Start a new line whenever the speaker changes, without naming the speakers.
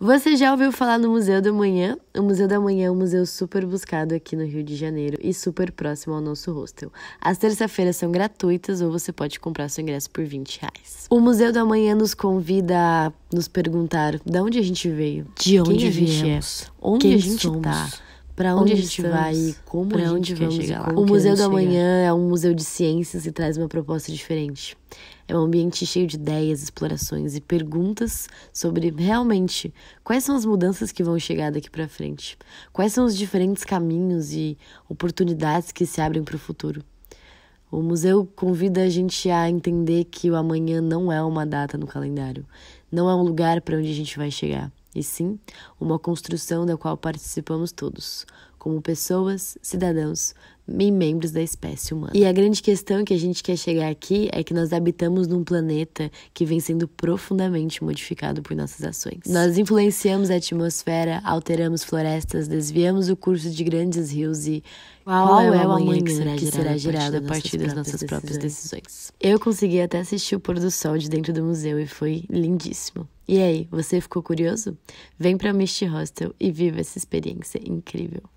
Você já ouviu falar no Museu da Manhã? O Museu da Manhã é um museu super buscado aqui no Rio de Janeiro e super próximo ao nosso hostel. As terça-feiras são gratuitas ou você pode comprar seu ingresso por 20 reais. O Museu da Manhã nos convida a nos perguntar de onde a gente veio, de onde é, viemos, é, onde a gente está
para onde, onde, a gente vai vai, como pra a gente vai chegar lá. O Museu da Manhã
é um museu de ciências e traz uma proposta diferente. É um ambiente cheio de ideias, explorações e perguntas sobre realmente quais são as mudanças que vão chegar daqui para frente, quais são os diferentes caminhos e oportunidades que se abrem para o futuro. O museu convida a gente a entender que o amanhã não é uma data no calendário, não é um lugar para onde a gente vai chegar e sim uma construção da qual participamos todos, como pessoas, cidadãos e membros da espécie humana. E a grande questão que a gente quer chegar aqui é que nós habitamos num planeta que vem sendo profundamente modificado por nossas ações. Nós influenciamos a atmosfera, alteramos florestas, desviamos o curso de grandes rios e qual, qual é, o é amanhã, amanhã que será, que será gerado a partir das nossas próprias decisões. decisões. Eu consegui até assistir o pôr do sol de dentro do museu e foi lindíssimo. E aí, você ficou curioso? Vem para Misty Hostel e viva essa experiência incrível.